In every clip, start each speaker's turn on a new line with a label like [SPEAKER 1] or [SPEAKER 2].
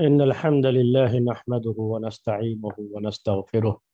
[SPEAKER 1] إن الحمد لله نحمده ونستعينه ونستغفره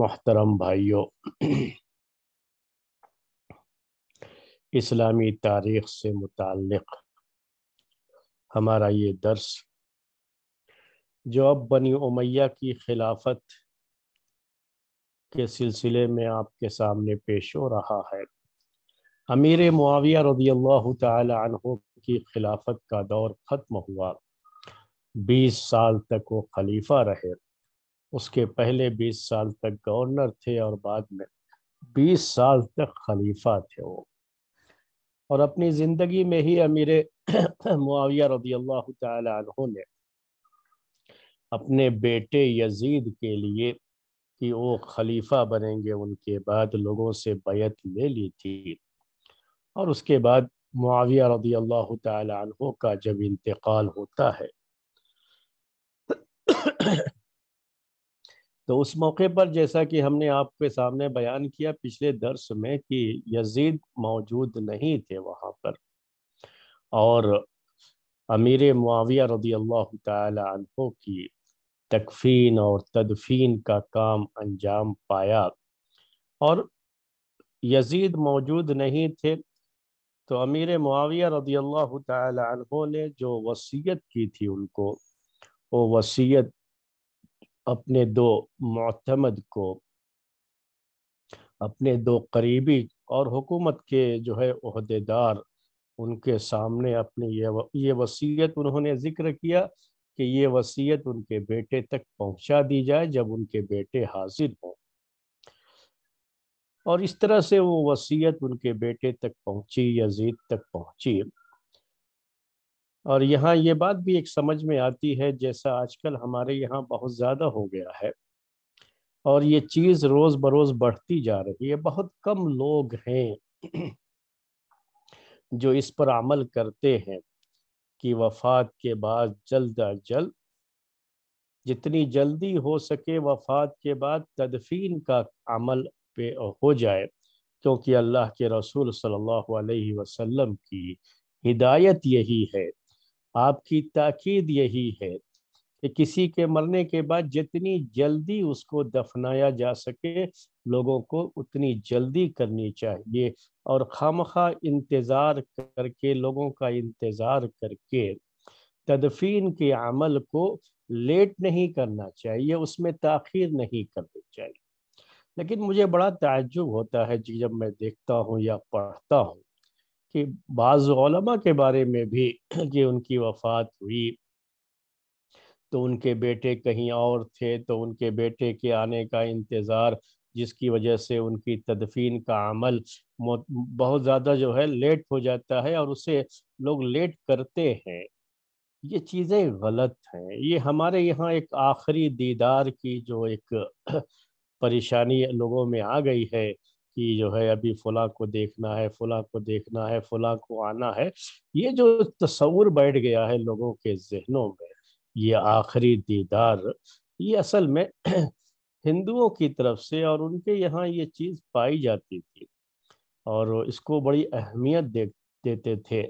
[SPEAKER 1] मोहतरम भाइयों इस्लामी तारीख से मुतक़ हमारा ये दर्स जो अब बनी उमैया की खिलाफत के सिलसिले में आपके सामने पेश हो रहा है अमीर मुआविया रदी अल्लाह की खिलाफत का दौर ख़त्म हुआ बीस साल तक वो खलीफा रहे उसके पहले 20 साल तक गवर्नर थे और बाद में 20 साल तक खलीफा थे वो और अपनी ज़िंदगी में ही अमीर मुआविया रदी अल्लाह तहों ने अपने बेटे यजीद के लिए कि वो खलीफा बनेंगे उनके बाद लोगों से बैत ले ली थी और उसके बाद मुआविया रदी अल्लाह तहों का जब इंतकाल होता है तो उस मौके पर जैसा कि हमने आपके सामने बयान किया पिछले दर्श में कि यजीद मौजूद नहीं थे वहाँ पर और अमीर मुआविया रदी अल्लाह तहों की तकफीन और तदफीन का काम अंजाम पाया और यजीद मौजूद नहीं थे तो अमीर मुआविया रदी अल्लाह तहों ने जो वसीयत की थी उनको वो वसीयत अपने दो मतमद को अपने दो करीबी और हुकूमत के जो है अहदेदार उनके सामने अपनी ये ये वसीयत उन्होंने जिक्र किया कि ये वसीयत उनके बेटे तक पहुंचा दी जाए जब उनके बेटे हाजिर हों और इस तरह से वो वसीयत उनके बेटे तक पहुंची यजीद तक पहुंची और यहाँ ये बात भी एक समझ में आती है जैसा आजकल हमारे यहाँ बहुत ज़्यादा हो गया है और ये चीज़ रोज़ बरोज़ बढ़ती जा रही है बहुत कम लोग हैं जो इस पर अमल करते हैं कि वफात के बाद जल्द अज जल्द जितनी जल्दी हो सके वफात के बाद तदफीन का अमल पे हो जाए क्योंकि अल्लाह के रसूल सल्लल्लाहु अलैहि वसल्लम की हिदायत यही है आपकी ताकीद यही है कि किसी के मरने के बाद जितनी जल्दी उसको दफनाया जा सके लोगों को उतनी जल्दी करनी चाहिए और खामखा इंतज़ार करके लोगों का इंतज़ार करके तदफीन के अमल को लेट नहीं करना चाहिए उसमें तखिर नहीं करनी चाहिए लेकिन मुझे बड़ा ताज्जुब होता है जी जब मैं देखता हूँ या पढ़ता हूँ कि बाज़ा के बारे में भी कि उनकी वफ़ात हुई तो उनके बेटे कहीं और थे तो उनके बेटे के आने का इंतज़ार जिसकी वजह से उनकी तदफीन का अमल बहुत ज़्यादा जो है लेट हो जाता है और उसे लोग लेट करते हैं ये चीज़ें गलत हैं ये हमारे यहाँ एक आखिरी दीदार की जो एक परेशानी लोगों में आ गई है कि जो है अभी फुला को देखना है फुला को देखना है फुला को आना है ये जो तस्वूर बैठ गया है लोगों के जहनों में ये आखिरी दीदार ये असल में हिंदुओं की तरफ से और उनके यहाँ ये चीज़ पाई जाती थी और इसको बड़ी अहमियत दे देते थे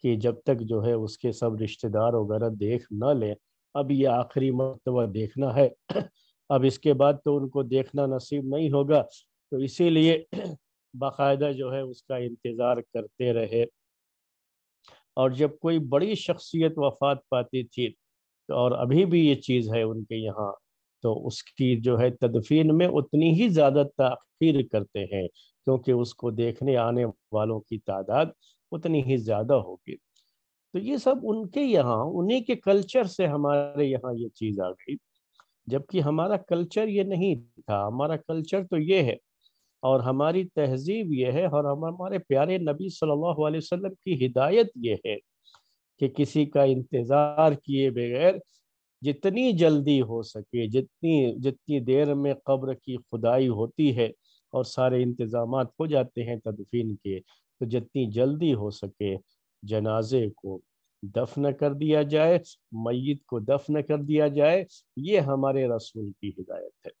[SPEAKER 1] कि जब तक जो है उसके सब रिश्तेदार वगैरह देख ना लें अब ये आखिरी मरतबा देखना है अब इसके बाद तो उनको देखना नसीब नहीं होगा तो इसीलिए बाकायदा जो है उसका इंतज़ार करते रहे और जब कोई बड़ी शख्सियत वफात पाती थी तो और अभी भी ये चीज़ है उनके यहाँ तो उसकी जो है तदफीन में उतनी ही ज़्यादा तखीर करते हैं क्योंकि उसको देखने आने वालों की तादाद उतनी ही ज़्यादा होगी तो ये सब उनके यहाँ उन्हीं के कल्चर से हमारे यहाँ ये चीज़ आ गई जबकि हमारा कल्चर ये नहीं था हमारा कल्चर तो ये है और हमारी तहजीब ये है और हम हमारे प्यारे नबी सल्लल्लाहु अलैहि वसल्लम की हिदायत ये है कि किसी का इंतज़ार किए बगैर जितनी जल्दी हो सके जितनी जितनी देर में कब्र की खुदाई होती है और सारे इंतज़ाम हो जाते हैं तदफीन के तो जितनी जल्दी हो सके जनाजे को दफन कर दिया जाए मैत को दफन कर दिया जाए ये हमारे रसूल की हिदायत है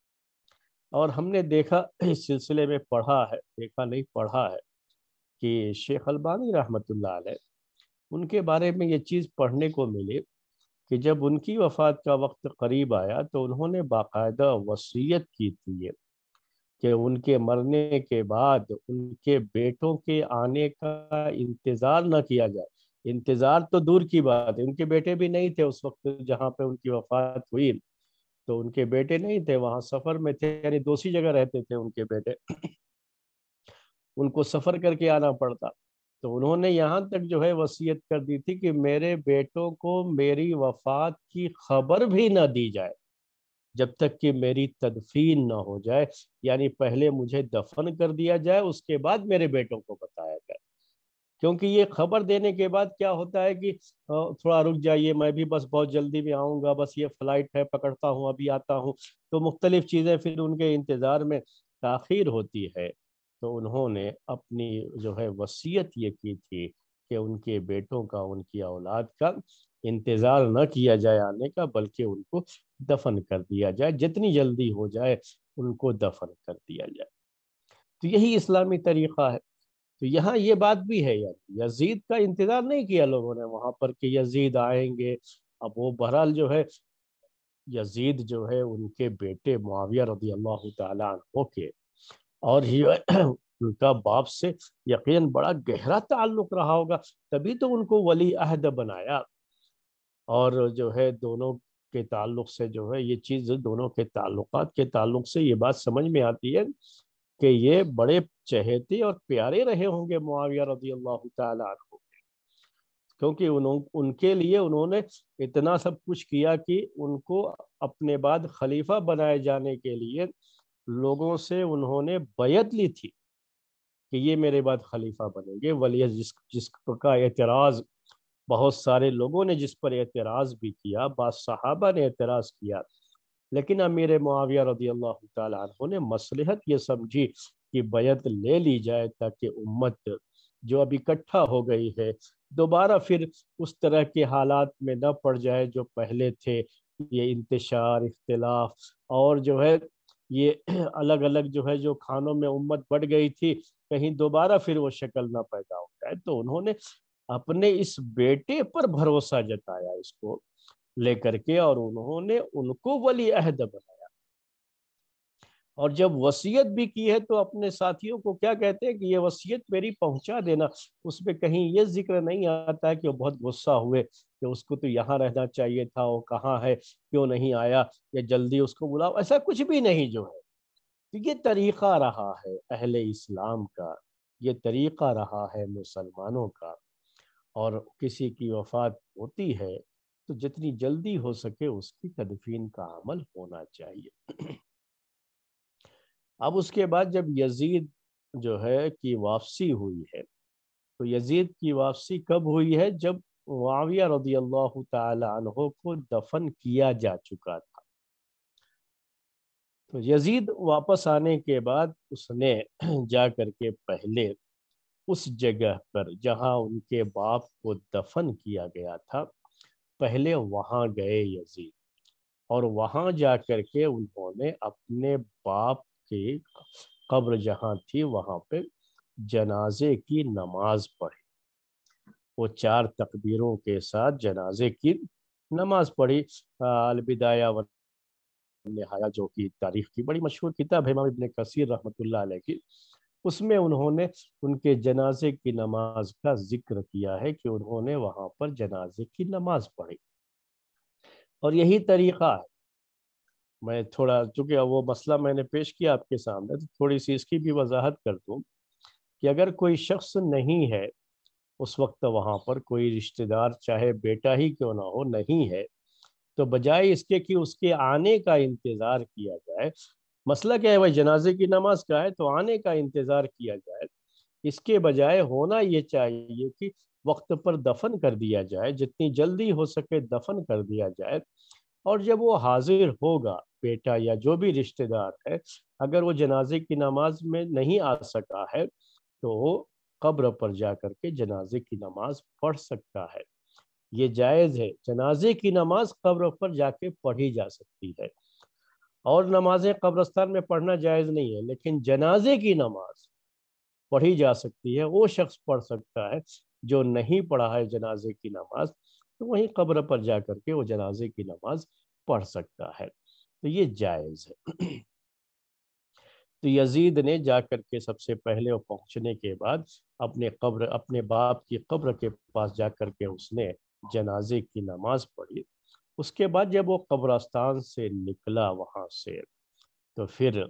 [SPEAKER 1] और हमने देखा इस सिलसिले में पढ़ा है देखा नहीं पढ़ा है कि शेख अलबानी रहमत उनके बारे में ये चीज़ पढ़ने को मिली कि जब उनकी वफ़ात का वक्त करीब आया तो उन्होंने बाकायदा वसीयत की थी कि उनके मरने के बाद उनके बेटों के आने का इंतज़ार न किया जाए इंतज़ार तो दूर की बात है उनके बेटे भी नहीं थे उस वक्त जहाँ पे उनकी वफ़ात हुई तो उनके बेटे नहीं थे वहाँ सफर में थे यानी दूसरी जगह रहते थे उनके बेटे उनको सफर करके आना पड़ता तो उन्होंने यहाँ तक जो है वसीयत कर दी थी कि मेरे बेटों को मेरी वफात की खबर भी ना दी जाए जब तक कि मेरी तदफीन ना हो जाए यानी पहले मुझे दफन कर दिया जाए उसके बाद मेरे बेटों को बताया क्योंकि ये खबर देने के बाद क्या होता है कि थोड़ा रुक जाइए मैं भी बस बहुत जल्दी में आऊँगा बस ये फ्लाइट है पकड़ता हूँ अभी आता हूँ तो मुख्तलिफ चीज़ें फिर उनके इंतज़ार में तखिर होती है तो उन्होंने अपनी जो है वसीयत ये की थी कि उनके बेटों का उनकी औलाद का इंतज़ार न किया जाए आने का बल्कि उनको दफन कर दिया जाए जितनी जल्दी हो जाए उनको दफन कर दिया जाए तो यही इस्लामी तरीक़ा है तो यहाँ ये बात भी है यार यजीद का इंतजार नहीं किया लोगों ने वहां पर कि यजीद आएंगे अब वो बहरहाल जो है यजीद जो है उनके बेटे मुआविया रदी अल्लाह तहो के और उनका बाप से यकीन बड़ा गहरा ताल्लुक रहा होगा तभी तो उनको वली अहद बनाया और जो है दोनों के ताल्लुक से जो है ये चीज़ दोनों के ताल्लुकात के ताल्लुक से ये बात समझ में आती है कि ये बड़े चहेते और प्यारे रहे होंगे मुआविया रजी अल्लाह क्योंकि उन, उनके लिए उन्होंने इतना सब कुछ किया कि उनको अपने बाद खलीफा बनाए जाने के लिए लोगों से उन्होंने बैत ली थी कि ये मेरे बाद खलीफा बनेंगे वलिया जिस का एतराज़ बहुत सारे लोगों ने जिस पर एतराज़ भी किया बाद साहबा ने एतराज़ किया लेकिन अमीर मुआविया रदी अल्लाह तु ने मसलहत ये समझी कि बैत ले ली जाए ताकि उम्मत जो अब इकट्ठा हो गई है दोबारा फिर उस तरह के हालात में न पड़ जाए जो पहले थे ये इंतशार इख्तलाफ और जो है ये अलग अलग जो है जो खानों में उम्मत बढ़ गई थी कहीं दोबारा फिर वो शक्ल ना पैदा हो जाए तो उन्होंने अपने इस बेटे पर भरोसा जताया इसको लेकर के और उन्होंने उनको वली अहद बनाया और जब वसीयत भी की है तो अपने साथियों को क्या कहते हैं कि ये वसीयत मेरी पहुंचा देना उसमें कहीं ये जिक्र नहीं आता है कि वो बहुत गुस्सा हुए कि उसको तो यहाँ रहना चाहिए था वो कहाँ है क्यों नहीं आया या जल्दी उसको बुलाओ ऐसा कुछ भी नहीं जो है तो ये तरीक़ा रहा है अहले इस्लाम का ये तरीक़ा रहा है मुसलमानों का और किसी की वफात होती है तो जितनी जल्दी हो सके उसकी तदफीन का अमल होना चाहिए अब उसके बाद जब यजीद जो है की वापसी हुई है तो यजीद की वापसी कब हुई है जब माविया रदी अल्लाह तहों को दफन किया जा चुका था तो यजीद वापस आने के बाद उसने जा कर के पहले उस जगह पर जहां उनके बाप को दफन किया गया था पहले वहां गए यजीद और वहां जा कर के उन्होंने अपने बाप के कब्र जहां थी वहां पे जनाजे की नमाज पढ़ी वो चार तकबीरों के साथ जनाजे की नमाज पढ़ी अलबिदाया नहाया जो कि तारीख की बड़ी मशहूर किताब है इमाम इबन कसीर रहमतुल्लाह की उसमें उन्होंने उनके जनाजे की नमाज का जिक्र किया है कि उन्होंने वहां पर जनाजे की नमाज पढ़ी और यही तरीक़ा है मैं थोड़ा चूंकि वो मसला मैंने पेश किया आपके सामने तो थोड़ी सी इसकी भी वजाहत कर दूँ कि अगर कोई शख्स नहीं है उस वक्त वहाँ पर कोई रिश्तेदार चाहे बेटा ही क्यों ना हो नहीं है तो बजाय इसके कि उसके आने का इंतज़ार किया जाए मसला क्या है भाई जनाजे की नमाज का है तो आने का इंतज़ार किया जाए इसके बजाय होना ये चाहिए कि वक्त पर दफन कर दिया जाए जितनी जल्दी हो सके दफन कर दिया जाए और जब वो हाजिर होगा बेटा या जो भी रिश्तेदार है अगर वो जनाजे की नमाज में नहीं आ सका है तो कब्र पर जा कर के जनाजे की नमाज पढ़ सकता है ये जायज़ है जनाजे की नमाज कब्र पर जाके पढ़ी जा सकती है और नमाजें कब्रस्तान में पढ़ना जायज़ नहीं है लेकिन जनाजे की नमाज पढ़ी जा सकती है वो शख्स पढ़ सकता है जो नहीं पढ़ा है जनाजे की नमाज तो वहीं कब्र पर जा करके वो जनाजे की नमाज पढ़ सकता है तो ये जायज़ है तो यजीद ने जा कर के सबसे पहले वो पहुँचने के बाद अपने कब्र अपने बाप की कब्र के पास जा कर के उसने जनाजे की नमाज पढ़ी उसके बाद जब वो कब्रस्तान से निकला वहाँ से तो फिर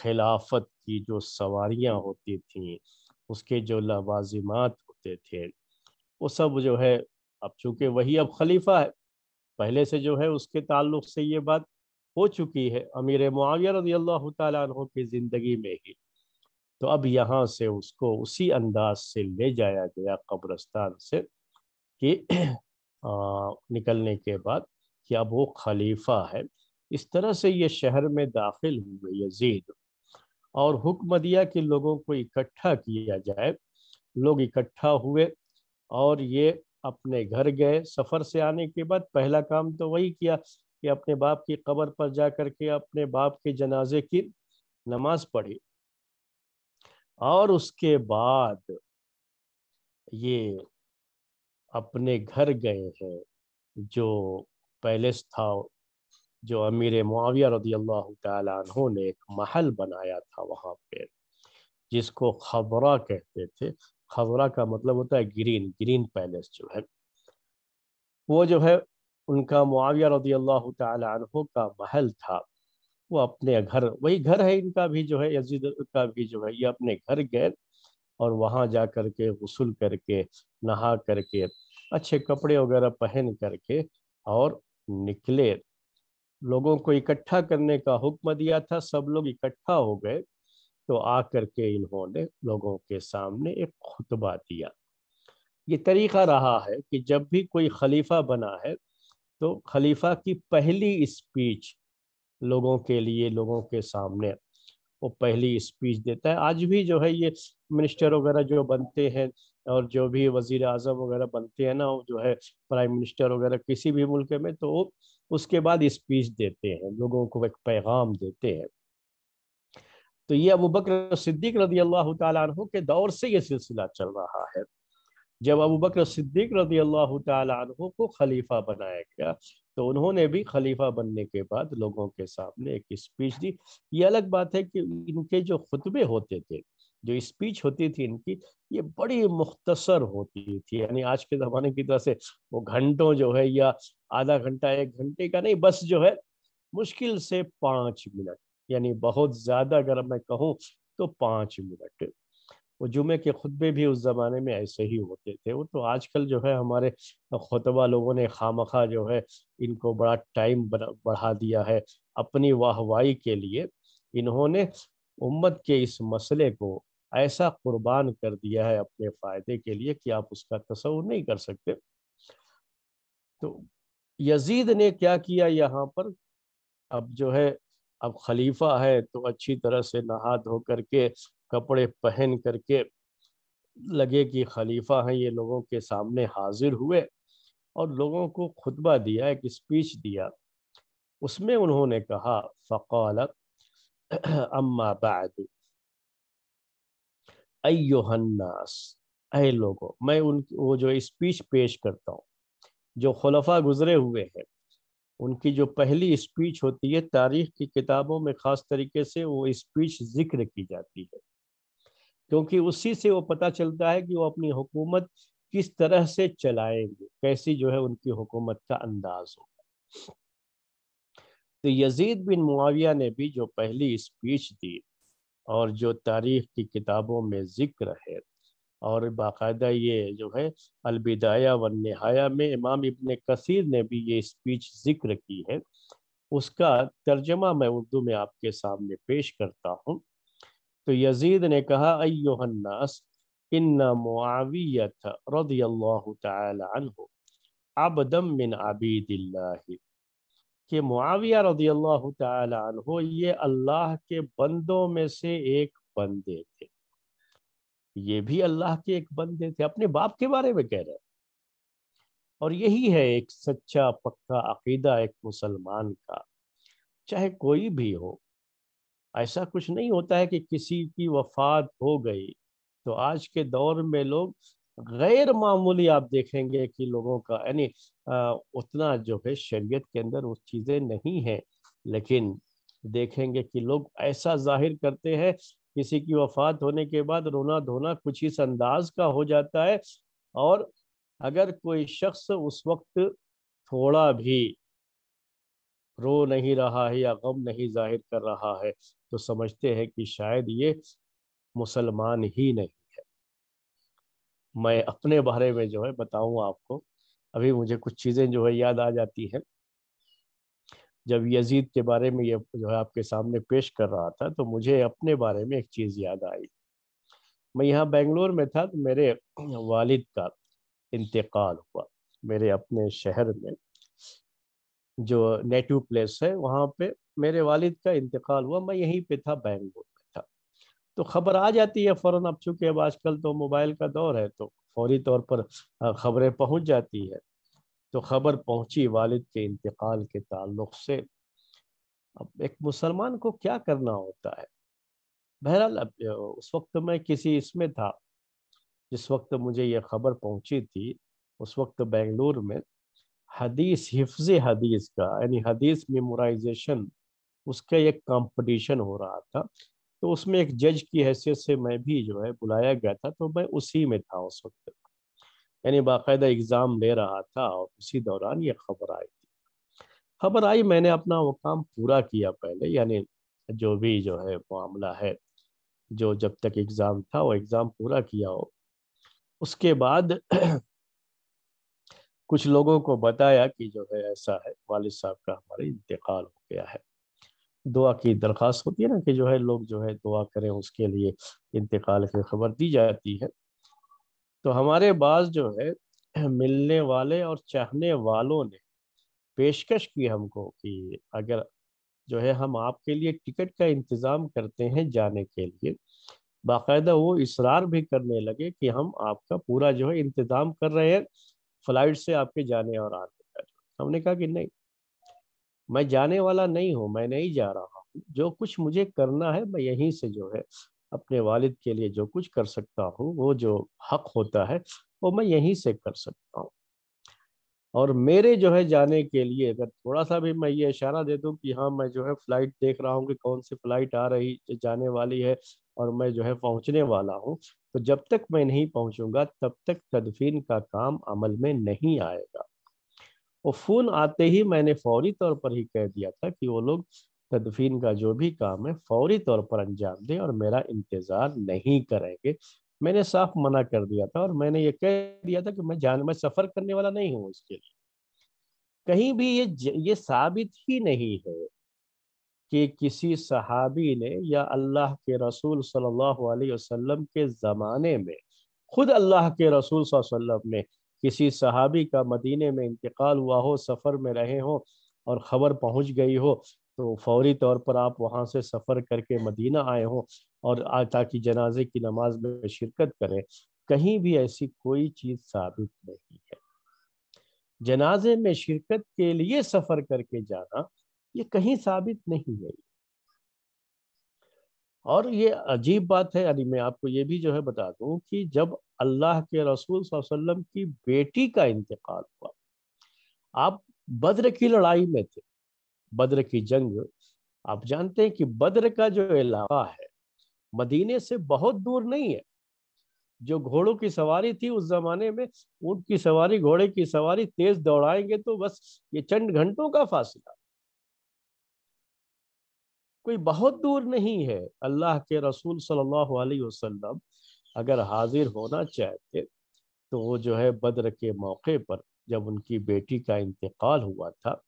[SPEAKER 1] खिलाफत की जो सवारियाँ होती थीं उसके जो लवाजिमात होते थे वो सब जो है अब चूँकि वही अब खलीफा है पहले से जो है उसके ताल्लुक से ये बात हो चुकी है अमीर मुआविया रजी अल्लाह तु की ज़िंदगी में ही तो अब यहाँ से उसको उसी अंदाज से ले जाया गया कब्रस्तान से कि निकलने के बाद कि अब वो खलीफा है इस तरह से ये शहर में दाखिल हुए यजीद और हुक्म दिया कि लोगों को इकट्ठा किया जाए लोग इकट्ठा हुए और ये अपने घर गए सफ़र से आने के बाद पहला काम तो वही किया कि अपने बाप की कब्र पर जा कर के अपने बाप के जनाजे की नमाज पढ़ी और उसके बाद ये अपने घर गए हैं जो पैलेस था जो अमीर मुआविया रदी अल्लाह तहों ने एक महल बनाया था वहाँ पे जिसको खबरा कहते थे खबरा का मतलब होता है ग्रीन ग्रीन पैलेस जो है वो जो है उनका मुआविया रदी अल्लाह तहों का महल था वो अपने घर वही घर है इनका भी जो है यजीद का भी जो है ये अपने घर गए और वहाँ जा कर के गसल करके नहा करके अच्छे कपड़े वगैरह पहन करके और निकले लोगों को इकट्ठा करने का हुक्म दिया था सब लोग इकट्ठा हो गए तो आ करके इन्होंने लोगों के सामने एक खुतबा दिया ये तरीका रहा है कि जब भी कोई खलीफा बना है तो खलीफा की पहली स्पीच लोगों के लिए लोगों के सामने वो पहली स्पीच देता है आज भी जो है ये मिनिस्टर वगैरह जो बनते हैं और जो भी वजीर अजम वगैरह बनते हैं ना जो है प्राइम मिनिस्टर वगैरह किसी भी मुल्क में तो उसके बाद स्पीच देते हैं लोगों को एक पैगाम देते हैं तो ये अबू बकर सिद्दीक रदी अल्लाह तु के दौर से ये सिलसिला चल रहा है जब अबू बकर सिद्दीक रदी अल्लाह तु को खलीफा बनाया गया तो उन्होंने भी खलीफा बनने के बाद लोगों के सामने एक स्पीच दी ये अलग बात है कि इनके जो खुतबे होते थे जो स्पीच होती थी इनकी ये बड़ी मुख्तसर होती थी यानी आज के ज़माने की तरह से वो घंटों जो है या आधा घंटा एक घंटे का नहीं बस जो है मुश्किल से पाँच मिनट यानी बहुत ज़्यादा अगर मैं कहूँ तो पाँच मिनट वो जुमे के खुतबे भी उस ज़माने में ऐसे ही होते थे वो तो आजकल जो है हमारे खुतबा लोगों ने खामखा जो है इनको बड़ा टाइम बढ़ा दिया है अपनी वाहवाही के लिए इन्होंने उम्मत के इस मसले को ऐसा कुर्बान कर दिया है अपने फ़ायदे के लिए कि आप उसका तस्वुर नहीं कर सकते तो यजीद ने क्या किया यहाँ पर अब जो है अब खलीफा है तो अच्छी तरह से नहा धो करके कपड़े पहन करके लगे कि खलीफा हैं ये लोगों के सामने हाजिर हुए और लोगों को खुतबा दिया एक स्पीच दिया उसमें उन्होंने कहा फ़कालत अम्मा बाद अयोहन्नास अः लोगो मैं उन वो जो स्पीच पेश करता हूँ जो खलफा गुजरे हुए हैं उनकी जो पहली स्पीच होती है तारीख की किताबों में ख़ास तरीके से वो स्पीच जिक्र की जाती है क्योंकि उसी से वो पता चलता है कि वो अपनी हुकूमत किस तरह से चलाएंगे कैसी जो है उनकी हुकूमत का अंदाज होगा तो यजीद बिन मुआविया ने भी जो पहली स्पीच दी और जो तारीख की किताबों में जिक्र है और बाकायदा ये जो है अलबिदाया व नहाया में इमाम इबन कसीर ने भी ये स्पीच जिक्र की है उसका तर्जमा मैं उर्दू में आपके सामने पेश करता हूँ तो यजीद ने कहा अयोहन्नास इन्ना मुआवियत रदी अल्लाह बिन आबिदिल्ला कि मुआविया रदी ये अल्लाह के बंदों में से एक बंदे थे ये भी अल्लाह के एक बंदे थे अपने बाप के बारे में कह रहे हैं और यही है एक सच्चा पक्का अकीदा एक मुसलमान का चाहे कोई भी हो ऐसा कुछ नहीं होता है कि किसी की वफात हो गई तो आज के दौर में लोग गैर मामूली आप देखेंगे कि लोगों का यानी उतना जो है शरीयत के अंदर वो चीज़ें नहीं हैं लेकिन देखेंगे कि लोग ऐसा जाहिर करते हैं किसी की वफात होने के बाद रोना धोना कुछ इस अंदाज का हो जाता है और अगर कोई शख्स उस वक्त थोड़ा भी रो नहीं रहा है या गम नहीं जाहिर कर रहा है तो समझते हैं कि शायद ये मुसलमान ही नहीं है मैं अपने बारे में जो है बताऊं आपको अभी मुझे कुछ चीज़ें जो है याद आ जाती हैं जब यजीद के बारे में ये जो है आपके सामने पेश कर रहा था तो मुझे अपने बारे में एक चीज़ याद आई मैं यहाँ बेंगलोर में था तो मेरे वालिद का इंतकाल हुआ मेरे अपने शहर में जो नेटिव प्लेस है वहाँ पे मेरे वालिद का इंतकाल हुआ मैं यहीं पे था बैंगलोर में था तो खबर आ जाती है फ़ौरन अब चूँकि अब आजकल तो मोबाइल का दौर है तो फौरी तौर पर खबरें पहुँच जाती है तो खबर पहुँची वालिद के इंतकाल के ताल्लुक से अब एक मुसलमान को क्या करना होता है बहरहाल अब उस वक्त मैं किसी इसमें था जिस वक्त मुझे ये खबर पहुँची थी उस वक्त बेंगलोर में हदीस हिफ्ज हदीस का यानी हदीस मेमोराइजेशन उसका एक कंपटीशन हो रहा था तो उसमें एक जज की हैसियत से मैं भी जो है बुलाया गया था तो मैं उसी में था उस वक्त यानी बाकायदा एग्ज़ाम ले रहा था और उसी दौरान ये खबर आई थी खबर आई मैंने अपना वो काम पूरा किया पहले यानी जो भी जो है मामला है जो जब तक एग्ज़ाम था वो एग्ज़ाम पूरा किया हो उसके बाद कुछ लोगों को बताया कि जो है ऐसा है वालिद साहब का हमारे इंतकाल हो गया है दुआ की दरख्वास्त होती है ना कि जो है लोग जो है दुआ करें उसके लिए इंतकाल की खबर दी जाती है तो हमारे बाद जो है मिलने वाले और चाहने वालों ने पेशकश की हमको कि अगर जो है हम आपके लिए टिकट का इंतज़ाम करते हैं जाने के लिए बाकायदा वो इसरार भी करने लगे कि हम आपका पूरा जो है इंतज़ाम कर रहे हैं फ्लाइट से आपके जाने और आने का हमने कहा कि नहीं मैं जाने वाला नहीं हूँ मैं नहीं जा रहा हूँ जो कुछ मुझे करना है मैं यहीं से जो है अपने वालिद के लिए जो कुछ कर सकता हूँ वो जो हक होता है वो मैं यहीं से कर सकता हूँ और मेरे जो है जाने के लिए अगर थोड़ा सा भी मैं ये इशारा दे दूँ कि हाँ मैं जो है फ्लाइट देख रहा हूँ कि कौन सी फ्लाइट आ रही जाने वाली है और मैं जो है पहुँचने वाला हूँ तो जब तक मैं नहीं पहुंचूंगा तब तक तदफीन का काम अमल में नहीं आएगा और फोन आते ही मैंने फौरी तौर पर ही कह दिया था कि वो लोग तदफीन का जो भी काम है फौरी तौर पर अंजाम दें और मेरा इंतज़ार नहीं करेंगे मैंने साफ मना कर दिया था और मैंने ये कह दिया था कि मैं जान में सफ़र करने वाला नहीं हूँ उसके लिए कहीं भी ये ये साबित ही नहीं है कि किसी सहाबी ने या अल्लाह के रसूल सल्लल्लाहु अलैहि वसल्लम के ज़माने में खुद अल्लाह के रसूल वसल्लम ने किसी सहाबी का मदीने में इंतकाल हुआ हो सफ़र में रहे हो और ख़बर पहुंच गई हो तो फौरी तौर पर आप वहाँ से सफ़र करके मदीना आए हों और ताकि जनाजे की नमाज में शिरकत करें कहीं भी ऐसी कोई चीज़ साबित नहीं है जनाजे में शिरकत के लिए सफ़र करके जाना ये कहीं साबित नहीं है और ये अजीब बात है यानी मैं आपको ये भी जो है बता दूं कि जब अल्लाह के रसूल वसल्लम की बेटी का इंतकाल हुआ आप बद्र की लड़ाई में थे बद्र की जंग आप जानते हैं कि बद्र का जो इलाका है मदीने से बहुत दूर नहीं है जो घोड़ों की सवारी थी उस जमाने में ऊंट की सवारी घोड़े की सवारी तेज दौड़ाएंगे तो बस ये चंद घंटों का फासला कोई बहुत दूर नहीं है अल्लाह के रसूल सल्लल्लाहु अलैहि वसल्लम अगर हाजिर होना चाहते तो वो जो है बद्र के मौके पर जब उनकी बेटी का इंतकाल हुआ था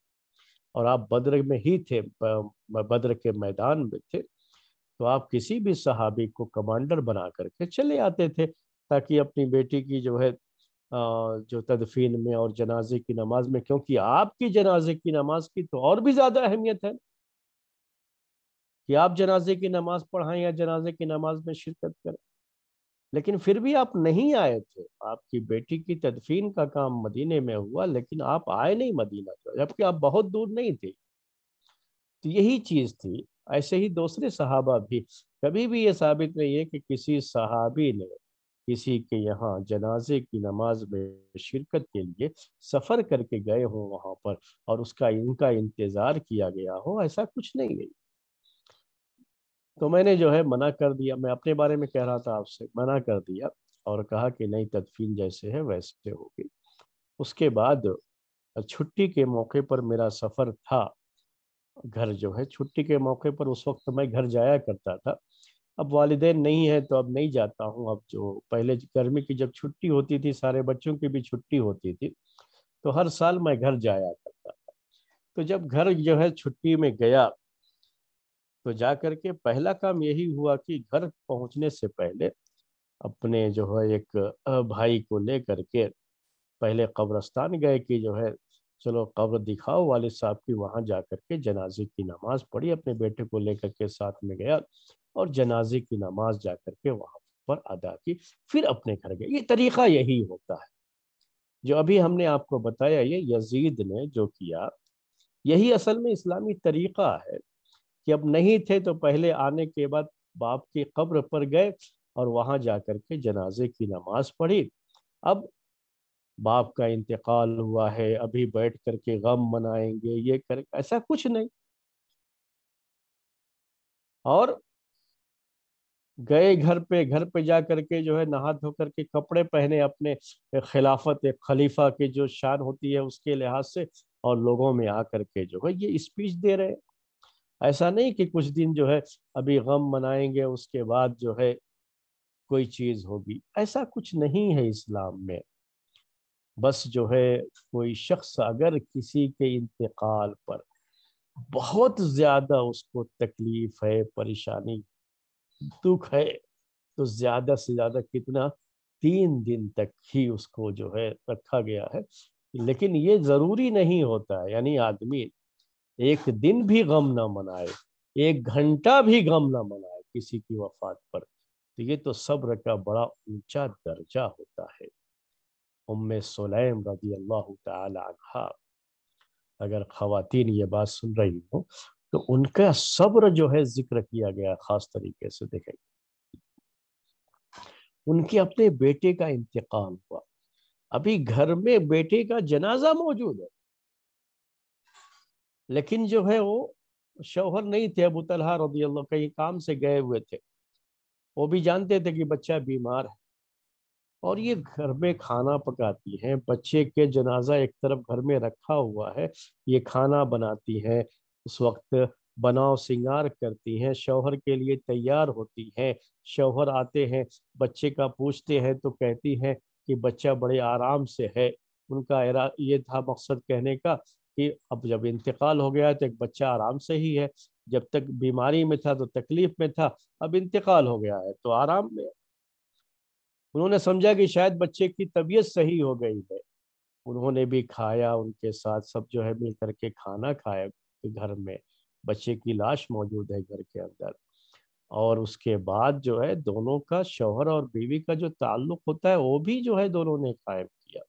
[SPEAKER 1] और आप बद्र में ही थे बद्र के मैदान में थे तो आप किसी भी सहाबी को कमांडर बना करके चले आते थे ताकि अपनी बेटी की जो है जो तदफीन में और जनाजे की नमाज में क्योंकि आपकी जनाजे की नमाज की तो और भी ज़्यादा अहमियत है कि आप जनाजे की नमाज पढ़ाएं या जनाजे की नमाज में शिरकत करें लेकिन फिर भी आप नहीं आए थे आपकी बेटी की तदफीन का काम मदीने में हुआ लेकिन आप आए नहीं मदीना तो, जबकि आप बहुत दूर नहीं थे तो यही चीज़ थी ऐसे ही दूसरे सहाबा भी कभी भी ये साबित नहीं है कि किसी सहाबी ने किसी के यहाँ जनाजे की नमाज में शिरकत के लिए सफ़र करके गए हों वहाँ पर और उसका इनका इंतज़ार किया गया हो ऐसा कुछ नहीं है तो मैंने जो है मना कर दिया मैं अपने बारे में कह रहा था आपसे मना कर दिया और कहा कि नहीं तदफीन जैसे है वैसे होगी उसके बाद छुट्टी के मौके पर मेरा सफ़र था घर जो है छुट्टी के मौके पर उस वक्त मैं घर जाया करता था अब वालदे नहीं है तो अब नहीं जाता हूँ अब जो पहले गर्मी की जब छुट्टी होती थी सारे बच्चों की भी छुट्टी होती थी तो हर साल मैं घर जाया करता था तो जब घर जो है छुट्टी में गया तो जा करके पहला काम यही हुआ कि घर पहुंचने से पहले अपने जो है एक भाई को ले करके पहले कब्रस्तान गए कि जो है चलो कब्र दिखाओ वाले साहब की वहाँ जा कर के जनाजे की नमाज पढ़ी अपने बेटे को लेकर के साथ में गया और जनाजे की नमाज जा कर के वहाँ पर अदा की फिर अपने घर गए ये तरीका यही होता है जो अभी हमने आपको बताया ये यजीद ने जो किया यही असल में इस्लामी तरीका है कि अब नहीं थे तो पहले आने के बाद बाप की कब्र पर गए और वहां जाकर के जनाजे की नमाज पढ़ी अब बाप का इंतकाल हुआ है अभी बैठ करके गम मनाएंगे ये कर ऐसा कुछ नहीं और गए घर पे घर पे जा करके जो है नहा धो करके कपड़े पहने अपने खिलाफत खलीफा के जो शान होती है उसके लिहाज से और लोगों में आकर के जो है ये स्पीच दे रहे हैं ऐसा नहीं कि कुछ दिन जो है अभी गम मनाएंगे उसके बाद जो है कोई चीज़ होगी ऐसा कुछ नहीं है इस्लाम में बस जो है कोई शख्स अगर किसी के इंतकाल पर बहुत ज़्यादा उसको तकलीफ है परेशानी दुख है तो ज़्यादा से ज़्यादा कितना तीन दिन तक ही उसको जो है रखा गया है लेकिन ये ज़रूरी नहीं होता है यानी आदमी एक दिन भी गम ना मनाए एक घंटा भी गम ना मनाए किसी की वफात पर तो ये तो सब्र का बड़ा ऊंचा दर्जा होता है उम सुलैम रजी अल्लाह तहा अगर खातन ये बात सुन रही हो तो उनका सब्र जो है जिक्र किया गया खास तरीके से देखेंगे उनके अपने बेटे का इंतकाल हुआ अभी घर में बेटे का जनाजा मौजूद है लेकिन जो है वो शौहर नहीं थे अबू तलहा रदी अल्लाह कहीं काम से गए हुए थे वो भी जानते थे कि बच्चा बीमार है और ये घर में खाना पकाती हैं बच्चे के जनाजा एक तरफ घर में रखा हुआ है ये खाना बनाती हैं उस वक्त बनाव सिंगार करती हैं शौहर के लिए तैयार होती हैं शौहर आते हैं बच्चे का पूछते हैं तो कहती हैं कि बच्चा बड़े आराम से है उनका ये था मकसद कहने का कि अब जब इंतकाल हो गया तो एक बच्चा आराम से ही है जब तक बीमारी में था तो तकलीफ में था अब इंतकाल हो गया है तो आराम में उन्होंने समझा कि शायद बच्चे की तबीयत सही हो गई है उन्होंने भी खाया उनके साथ सब जो है मिल करके खाना खाया घर में बच्चे की लाश मौजूद है घर के अंदर और उसके बाद जो है दोनों का शोहर और बीवी का जो ताल्लुक होता है वो भी जो है दोनों ने कायम किया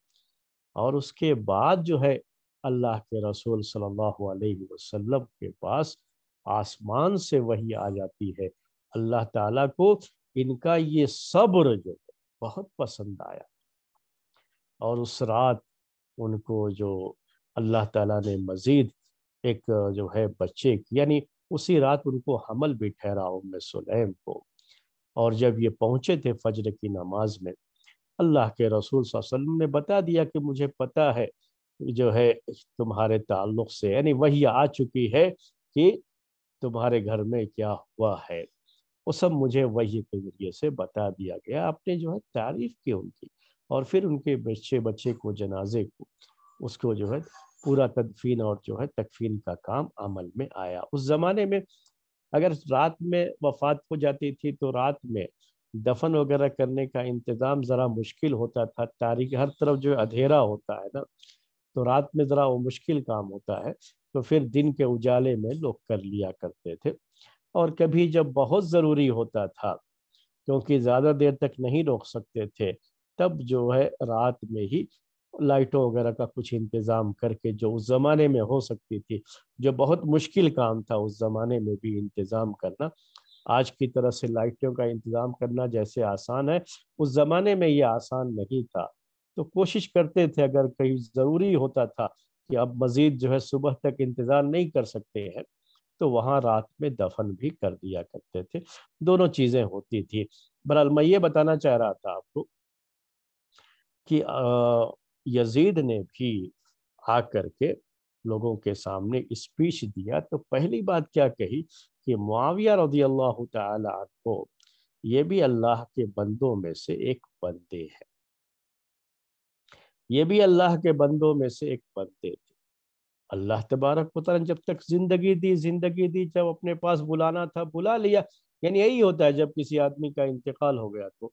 [SPEAKER 1] और उसके बाद जो है अल्लाह के रसूल सल्लल्लाहु अलैहि वसल्लम के पास आसमान से वही आ जाती है अल्लाह ताला को इनका ये सब्र जो बहुत पसंद आया और उस रात उनको जो अल्लाह ताला ने मज़ीद एक जो है बच्चे की यानी उसी रात उनको हमल भी ठहरा उम्म सुलेम को और जब ये पहुँचे थे फजर की नमाज में अल्लाह के रसूल वसल्लम ने बता दिया कि मुझे पता है जो है तुम्हारे ताल्लुक से यानी वही आ चुकी है कि तुम्हारे घर में क्या हुआ है वो सब मुझे वही के जरिए से बता दिया गया आपने जो है तारीफ की उनकी और फिर उनके बच्चे बच्चे को जनाजे को उसको जो है पूरा तदफीन और जो है तकफीन का काम अमल में आया उस ज़माने में अगर रात में वफात हो जाती थी तो रात में दफन वगैरह करने का इंतज़ाम ज़रा मुश्किल होता था तारीख हर तरफ जो अधेरा होता है ना तो रात में ज़रा वो मुश्किल काम होता है तो फिर दिन के उजाले में लोग कर लिया करते थे और कभी जब बहुत ज़रूरी होता था क्योंकि ज़्यादा देर तक नहीं रोक सकते थे तब जो है रात में ही लाइटों वगैरह का कुछ इंतज़ाम करके जो उस ज़माने में हो सकती थी जो बहुत मुश्किल काम था उस ज़माने में भी इंतज़ाम करना आज की तरह से लाइटों का इंतज़ाम करना जैसे आसान है उस ज़माने में ये आसान नहीं था तो कोशिश करते थे अगर कहीं ज़रूरी होता था कि अब मज़ीद जो है सुबह तक इंतज़ार नहीं कर सकते हैं तो वहाँ रात में दफन भी कर दिया करते थे दोनों चीज़ें होती थी बहरहाल मैं ये बताना चाह रहा था आपको कि यजीद ने भी आकर के लोगों के सामने स्पीच दिया तो पहली बात क्या कही कि मुआविया रजी अल्लाह को ये भी अल्लाह के बंदों में से एक बंदे हैं ये भी अल्लाह के बंदों में से एक बंदे थे अल्लाह तबारक पता जब तक जिंदगी दी जिंदगी दी जब अपने पास बुलाना था बुला लिया यानी यही होता है जब किसी आदमी का इंतकाल हो गया तो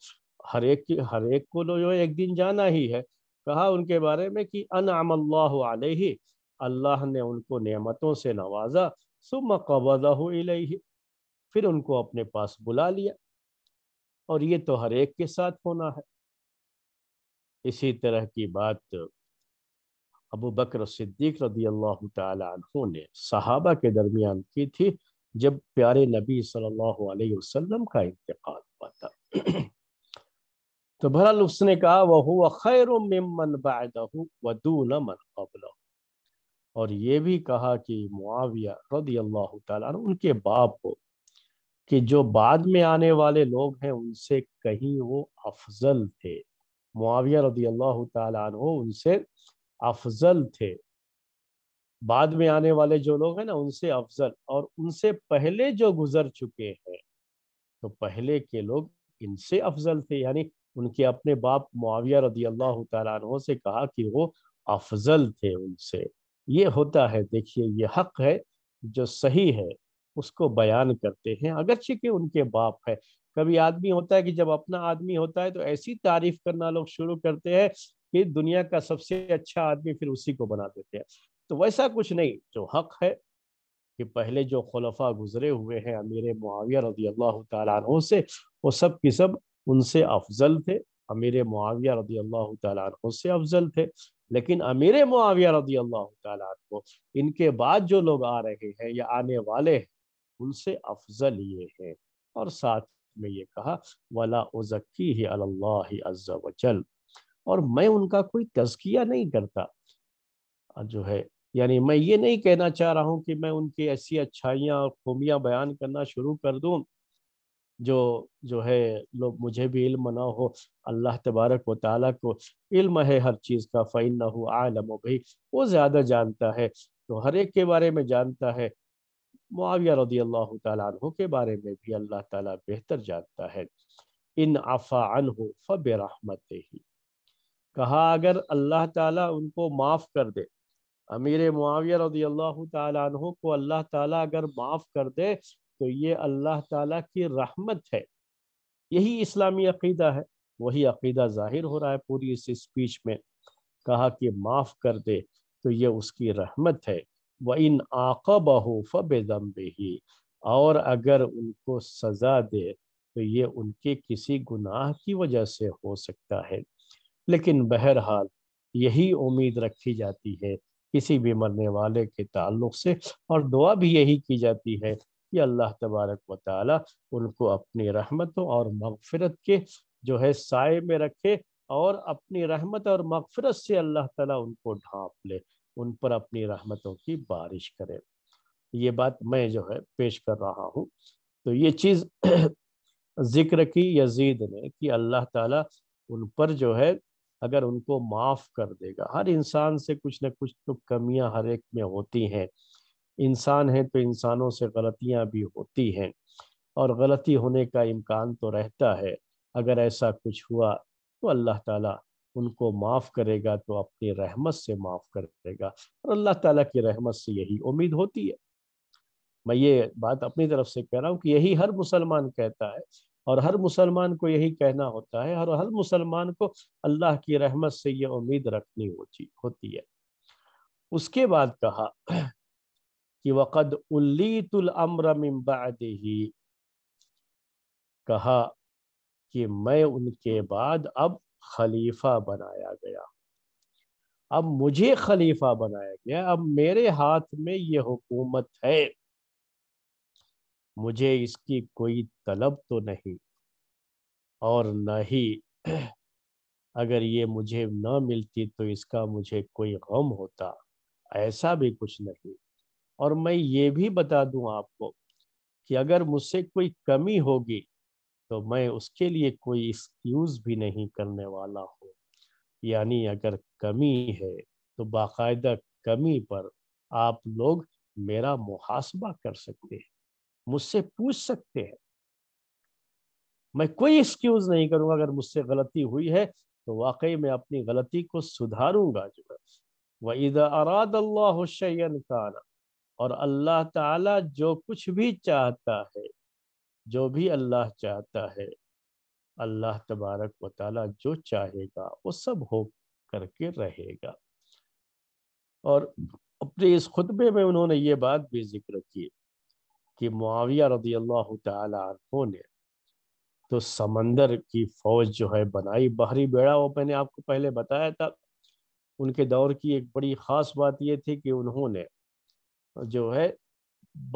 [SPEAKER 1] हर एक की हर एक को तो जो एक दिन जाना ही है कहा उनके बारे में कि अनआमल्लाही अल्लाह ने उनको नेमतों से नवाजा सुम कबदा फिर उनको अपने पास बुला लिया और ये तो हर एक के साथ होना है इसी तरह की बात अबू बकर सिद्दीक रदी अल्लाह तहों ने सहाबा के दरमियान की थी जब प्यारे नबी सल्लल्लाहु अलैहि वसल्लम का इंतकाल हुआ था तो बहरहाल उसने कहा वह खैर वन कबल और ये भी कहा कि मुआविया रदी अल्लाह उनके बाप को कि जो बाद में आने वाले लोग हैं उनसे कहीं वो अफजल थे मुआविया रदी अल्लाह तु उनसे अफजल थे बाद में आने वाले जो लोग हैं ना उनसे अफजल और उनसे पहले जो गुजर चुके हैं तो पहले के लोग इनसे अफजल थे यानी उनके अपने बाप मुआविया रदी अल्लाह तु से कहा कि वो अफजल थे उनसे ये होता है देखिए ये हक है जो सही है उसको बयान करते हैं अगरचे कि उनके बाप है कभी आदमी होता है कि जब अपना आदमी होता है तो ऐसी तारीफ करना लोग शुरू करते हैं कि दुनिया का सबसे अच्छा आदमी फिर उसी को बना देते हैं तो वैसा कुछ नहीं जो हक है कि पहले जो खलफा गुजरे हुए हैं अमीर मुआविया रदी अल्लाह तु से वो सब की सब उनसे अफजल थे अमीर मुआविया रदी अल्लाह तु से अफजल थे लेकिन अमीर मुआविया रदी अल्लाह तु इनके बाद जो लोग आ रहे हैं या आने वाले हैं उनसे अफजल ये हैं और साथ में ये कहा वला उजक्की ही अल्लाह अज्जा वजल और मैं उनका कोई तजकिया नहीं करता जो है यानी मैं ये नहीं कहना चाह रहा हूँ कि मैं उनकी ऐसी अच्छाइयाँ और खूबियाँ बयान करना शुरू कर दूँ जो जो है लोग मुझे भी इल्म ना हो अल्लाह तबारक व ताली को इल्म है हर चीज़ का फ़ैन ना हो आलम भाई वो ज़्यादा जानता है तो हर एक के बारे में जानता है मुआविया रदी अल्लाह तु के बारे में भी अल्लाह ताला बेहतर जानता है इन आफ़ा अन हो ही कहा अगर अल्लाह ताला उनको माफ़ कर दे अमीर मुआविया रदी अल्लाह तु को अल्लाह ताला अगर माफ़ कर दे तो ये अल्लाह ताला की रहमत है यही इस्लामी अकीदा है वही अकीदा ज़ाहिर हो रहा है पूरी इस स्पीच में कहा कि माफ़ कर दे तो ये उसकी रहमत है व इन आकब हो फ़बी और अगर उनको सज़ा दे तो ये उनके किसी गुनाह की वजह से हो सकता है लेकिन बहरहाल यही उम्मीद रखी जाती है किसी भी मरने वाले के ताल्लुक से और दुआ भी यही की जाती है कि अल्लाह तबारक व ताली उनको अपनी रहमतों और मगफरत के जो है साय में रखे और अपनी रहमत और मगफरत से अल्लाह ताला उनको ढांप ले उन पर अपनी रहमतों की बारिश करे ये बात मैं जो है पेश कर रहा हूँ तो ये चीज़ जिक्र की यजीद ने कि अल्लाह ताला उन पर जो है अगर उनको माफ़ कर देगा हर इंसान से कुछ ना कुछ तो कमियां हर एक में होती हैं इंसान है तो इंसानों से गलतियां भी होती हैं और गलती होने का इम्कान तो रहता है अगर ऐसा कुछ हुआ तो अल्लाह ताला उनको माफ़ करेगा तो अपनी रहमत से माफ़ करेगा और अल्लाह ताला की रहमत से यही उम्मीद होती है मैं ये बात अपनी तरफ से कह रहा हूँ कि यही हर मुसलमान कहता है और हर मुसलमान को यही कहना होता है और हर मुसलमान को अल्लाह की रहमत से ये उम्मीद रखनी होती होती है उसके बाद कहा कि वक़द उल्लीतुलम्र मिम्बाद ही कहा कि मैं उनके बाद अब खलीफा बनाया गया अब मुझे खलीफा बनाया गया अब मेरे हाथ में ये हुकूमत है मुझे इसकी कोई तलब तो नहीं और न ही अगर ये मुझे न मिलती तो इसका मुझे कोई गम होता ऐसा भी कुछ नहीं और मैं ये भी बता दूं आपको कि अगर मुझसे कोई कमी होगी तो मैं उसके लिए कोई एक्सक्यूज भी नहीं करने वाला हूँ यानी अगर कमी है तो बाकायदा कमी पर आप लोग मेरा मुहासबा कर सकते हैं मुझसे पूछ सकते हैं मैं कोई एक्सक्यूज नहीं करूंगा अगर मुझसे गलती हुई है तो वाकई मैं अपनी गलती को सुधारूंगा जो है वईद अराद अल्लाह हुसैन और अल्लाह ताला जो कुछ भी चाहता है जो भी अल्लाह चाहता है अल्लाह तबारक व ताली जो चाहेगा वो सब हो करके रहेगा और अपने इस खुतबे में उन्होंने ये बात भी जिक्र की कि मुआविया रदी अल्लाह तहों ने तो समंदर की फौज जो है बनाई बाहरी बेड़ा वो मैंने आपको पहले बताया था उनके दौर की एक बड़ी ख़ास बात ये थी कि उन्होंने जो है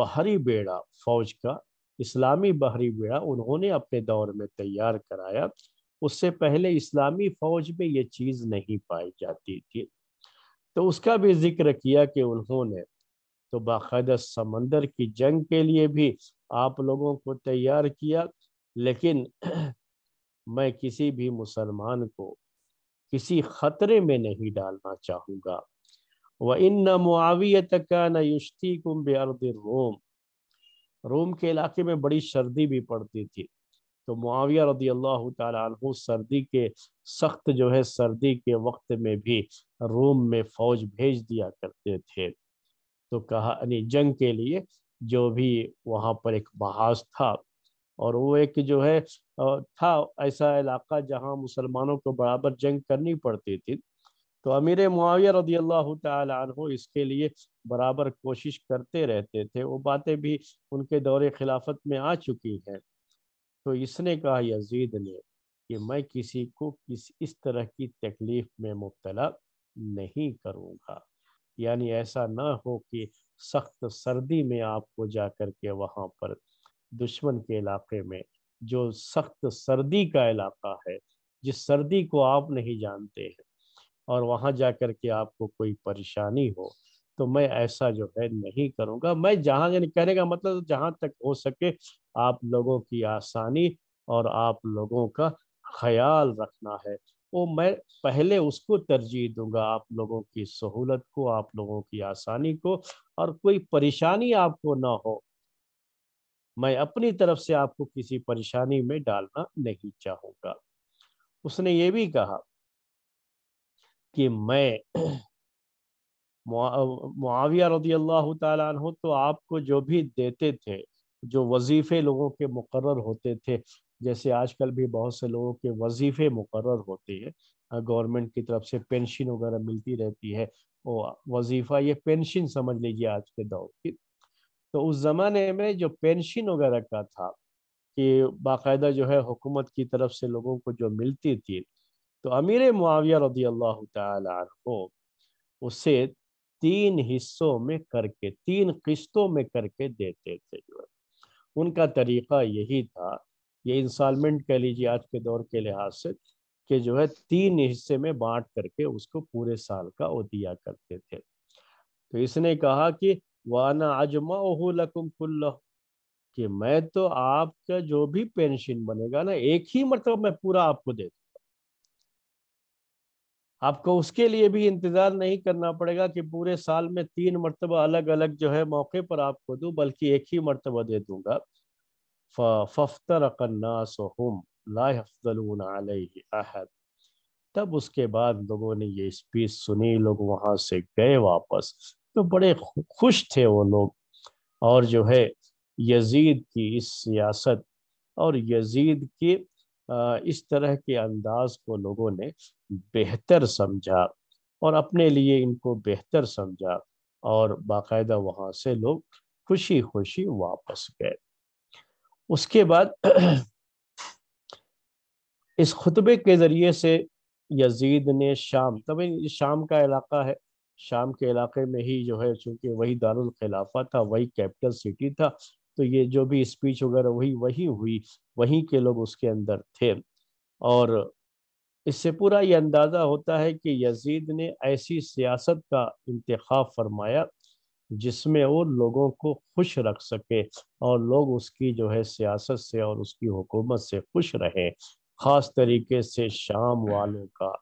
[SPEAKER 1] बाहरी बेड़ा फौज का इस्लामी बहरी बेड़ा उन्होंने अपने दौर में तैयार कराया उससे पहले इस्लामी फौज में ये चीज़ नहीं पाई जाती थी तो उसका भी जिक्र किया कि उन्होंने तो बाकायदा समंदर की जंग के लिए भी आप लोगों को तैयार किया लेकिन मैं किसी भी मुसलमान को किसी खतरे में नहीं डालना चाहूँगा व इन न मुआवियत का नुश्ती कुम्ब अर्द रोम रोम के इलाके में बड़ी सर्दी भी पड़ती थी तो मुआविया रदी अल्लाह तु सर्दी के सख्त जो है सर्दी के वक्त में भी रोम में फौज भेज दिया करते थे तो कहा यानी जंग के लिए जो भी वहाँ पर एक महाज था और वो एक जो है था ऐसा इलाका जहाँ मुसलमानों को बराबर जंग करनी पड़ती थी तो अमीर मुआविया रदी अल्लाह तु इसके लिए बराबर कोशिश करते रहते थे वो बातें भी उनके दौरे खिलाफत में आ चुकी हैं तो इसने कहा यजीद ने कि मैं किसी को किस इस तरह की तकलीफ में मुबतला नहीं करूँगा यानी ऐसा ना हो कि सख्त सर्दी में आपको जा कर के वहाँ पर दुश्मन के इलाके में जो सख्त सर्दी का इलाका है जिस सर्दी को आप नहीं जानते हैं और वहां जा के आपको कोई परेशानी हो तो मैं ऐसा जो है नहीं करूँगा मैं जहाँ यानी कहने का मतलब तो जहाँ तक हो सके आप लोगों की आसानी और आप लोगों का ख्याल रखना है वो मैं पहले उसको तरजीह दूंगा आप लोगों की सहूलत को आप लोगों की आसानी को और कोई परेशानी आपको ना हो मैं अपनी तरफ से आपको किसी परेशानी में डालना नहीं चाहूँगा उसने ये भी कहा कि मैं मुआविया रदी अल्लाह तु तो आपको जो भी देते थे जो वजीफ़े लोगों के मुकर होते थे जैसे आजकल भी बहुत से लोगों के वजीफ़े मुकर होते हैं गवर्नमेंट की तरफ से पेंशन वगैरह मिलती रहती है वो वजीफ़ा ये पेंशन समझ लीजिए आज के दौर की तो उस ज़माने में जो पेंशन वगैरह का था कि बाकायदा जो है हुकूमत की तरफ से लोगों को जो मिलती थी तो अमीर मुआविया रदी अल्लाह तु उसे तीन हिस्सों में करके तीन किस्तों में करके देते थे जो है उनका तरीक़ा यही था ये इंस्टॉलमेंट कह लीजिए आज के दौर के लिहाज से कि जो है तीन हिस्से में बांट करके उसको पूरे साल का वो दिया करते थे तो इसने कहा कि वाना आजमा लकुम कुल्ल कि मैं तो आपका जो भी पेंशन बनेगा ना एक ही मतलब मैं पूरा आपको दे दूँ आपको उसके लिए भी इंतज़ार नहीं करना पड़ेगा कि पूरे साल में तीन मरतबा अलग अलग जो है मौके पर आपको दूँ बल्कि एक ही मरतबा दे दूंगा फ़फ्तर तब उसके बाद लोगों ने ये स्पीच सुनी लोग वहाँ से गए वापस तो बड़े खुश थे वो लोग और जो है यजीद की इस सियासत और यजीद की इस तरह के अंदाज को लोगों ने बेहतर समझा और अपने लिए इनको बेहतर समझा और बाकायदा वहाँ से लोग खुशी खुशी वापस गए उसके बाद इस खुतबे के ज़रिए से यजीद ने शाम तब शाम का इलाका है शाम के इलाके में ही जो है चूंकि वही दारुल खिलाफा था वही कैपिटल सिटी था तो ये जो भी स्पीच वगैरह हुई वही हुई वहीं के लोग उसके अंदर थे और इससे पूरा ये अंदाज़ा होता है कि यजीद ने ऐसी सियासत का इंतखा फरमाया जिसमें वो लोगों को खुश रख सके और लोग उसकी जो है सियासत से और उसकी हुकूमत से खुश रहें ख़ास तरीके से शाम वालों का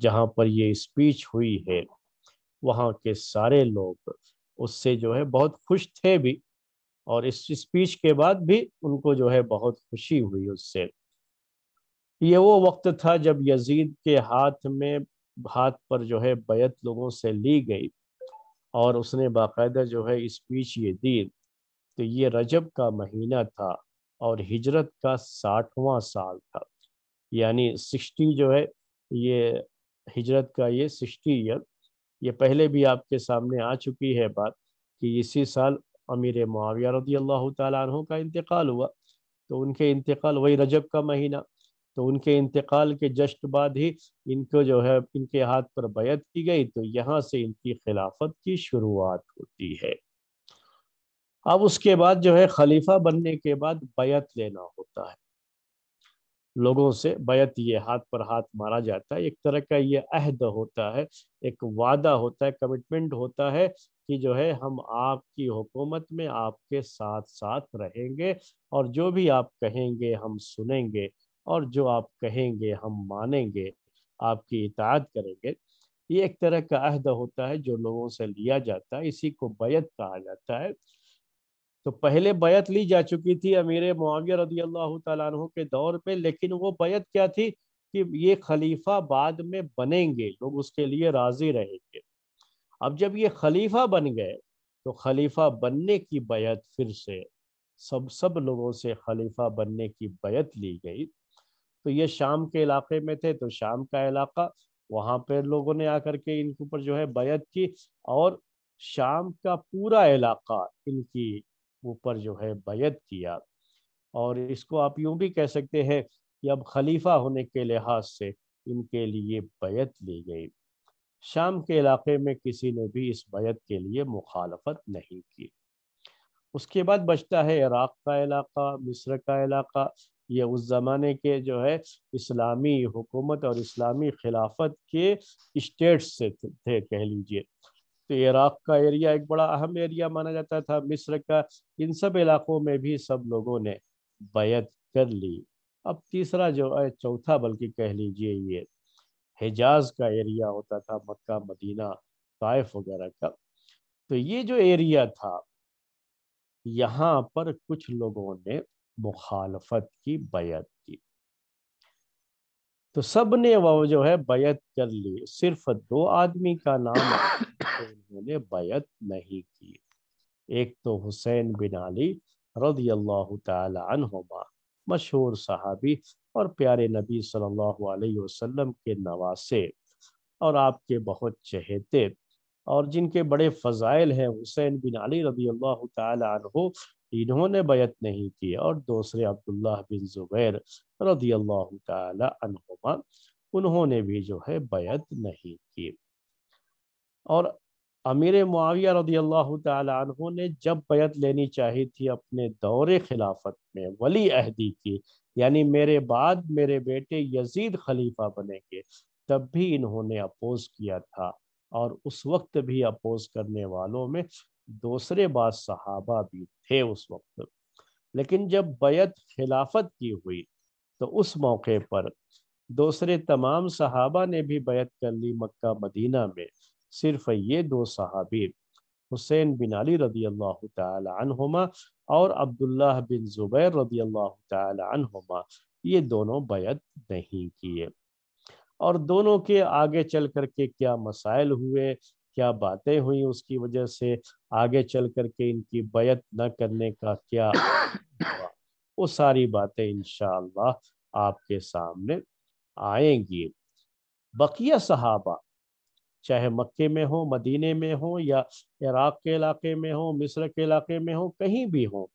[SPEAKER 1] जहाँ पर ये स्पीच हुई है वहाँ के सारे लोग उससे जो है बहुत खुश थे भी और इस स्पीच के बाद भी उनको जो है बहुत खुशी हुई उससे ये वो वक्त था जब यजीद के हाथ में हाथ पर जो है बैत लोगों से ली गई और उसने बाकायदा जो है स्पीच ये दी तो ये रजब का महीना था और हिजरत का साठवां साल था यानी सिक्सटी जो है ये हिजरत का ये सिक्सटी ईयर ये पहले भी आपके सामने आ चुकी है बात कि इसी साल अमीर माविया रदी अल्लाह तु का इंतकाल हुआ तो उनके इंतकाल वही रजब का महीना तो उनके इंतकाल के जश्न बाद ही इनको जो है इनके हाथ पर बैत की गई तो यहाँ से इनकी खिलाफत की शुरुआत होती है अब उसके बाद जो है खलीफा बनने के बाद बैत लेना होता है लोगों से बैत ये हाथ पर हाथ मारा जाता है एक तरह का ये अहद होता है एक वादा होता है कमिटमेंट होता है कि जो है हम आपकी हुकूमत में आपके साथ साथ रहेंगे और जो भी आप कहेंगे हम सुनेंगे और जो आप कहेंगे हम मानेंगे आपकी इतात करेंगे ये एक तरह का अहद होता है जो लोगों से लिया जाता है इसी को बैत कहा जाता है तो पहले बैत ली जा चुकी थी अमीर मुआविया रदी अल्लाह तु के दौर पर लेकिन वो बैत क्या थी कि ये खलीफा बाद में बनेंगे लोग उसके लिए राजी रहेंगे अब जब ये खलीफा बन गए तो खलीफा बनने की बैत फिर से सब सब लोगों से खलीफा बनने की बैत ली गई तो ये शाम के इलाके में थे तो शाम का इलाका वहाँ पर लोगों ने आकर के इनके ऊपर जो है बैत की और शाम का पूरा इलाका इनकी ऊपर जो है बैत किया और इसको आप यूं भी कह सकते हैं कि अब खलीफा होने के लिहाज से इनके लिए बैत ली गई शाम के इलाके में किसी ने भी इस बैत के लिए मुखालफत नहीं की उसके बाद बचता है इराक़ का इलाका मिस्र का इलाका ये उस ज़माने के जो है इस्लामी हुकूमत और इस्लामी खिलाफत के स्टेट्स से थे कह लीजिए तो इराक़ का एरिया एक बड़ा अहम एरिया माना जाता था मिस्र का इन सब इलाकों में भी सब लोगों ने बैत कर ली अब तीसरा जो है चौथा बल्कि कह लीजिए ये हिजाज का एरिया होता था मक्का मदीना ताइफ वगैरह का तो ये जो एरिया था यहाँ पर कुछ लोगों ने मुखालफत की बैत की तो सब ने वह जो है बैत कर ली सिर्फ दो आदमी का नाम तो उन्होंने बैत नहीं की एक तो हुसैन बिन अली रजी अल्लाह तुमा मशहूर सहाबी और प्यारे नबी सल्लल्लाहु अलैहि वसल्लम के नवासे और आपके बहुत चहेते और जिनके बड़े फ़जाइल हैं हुसैन बिन अली रदी अल्लाह तहो इन्होंने बैत नहीं की और दूसरे अब्दुल्ला बिन ज़ुबैर रदी अल्लाह तहुमा उन्होंने भी जो है बैत नहीं की और अमीर मुआविया रदी अल्लाह तु ने जब बैत लेनी चाहिए थी अपने दौरे खिलाफत में वली अहदी की यानी मेरे बाद मेरे बेटे यजीद खलीफा बनेंगे तब भी इन्होंने अपोज किया था और उस वक्त भी अपोज करने वालों में दूसरे बाद सहाबा भी थे उस वक्त लेकिन जब बैत खिलाफत की हुई तो उस मौके पर दूसरे तमाम सहाबा ने भी बैत कर ली मक्का मदीना में सिर्फ ये दो सहाबी हुसैन बिन अली रदी अल्लाह तुमा और अब्दुल्ला बिन ज़ुबैर रदी अल्लाह तुमा ये दोनों बैत नहीं किए और दोनों के आगे चल करके क्या मसाइल हुए क्या बातें हुई उसकी वजह से आगे चल करके इनकी बैत न करने का क्या वो सारी बातें इन आपके सामने आएंगी बकिया सहाबा चाहे मक्के में हो मदीने में हो या इराक के इलाके में हो मिस्र के इलाके में हो कहीं भी हो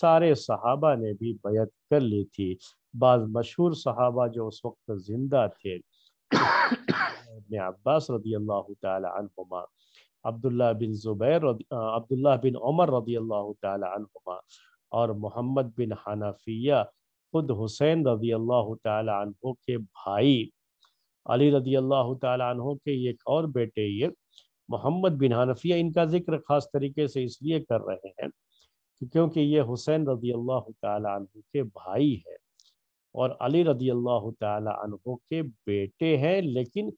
[SPEAKER 1] सारे सहाबा ने भी बैत कर ली थी बाद मशहूर सहाबा जो उस वक्त जिंदा थे अब्बास रदी अल्लाह तुमा अब्दुल्ला बिन ज़ुबैर अब्दुल्ला बिन उमर रदी अल्लाह तुमा और मोहम्मद बिन हनाफिया खुद हुसैन रजी अल्लाह तु के भाई अली रदी अल्लाह तहों के एक और बेटे ये मोहम्मद बिन हनफिया इनका जिक्र ख़ास तरीके से इसलिए कर रहे हैं क्योंकि ये हुसैन रदी अल्लाह तहों के भाई है और अली रदी अल्लाह तहों के बेटे हैं लेकिन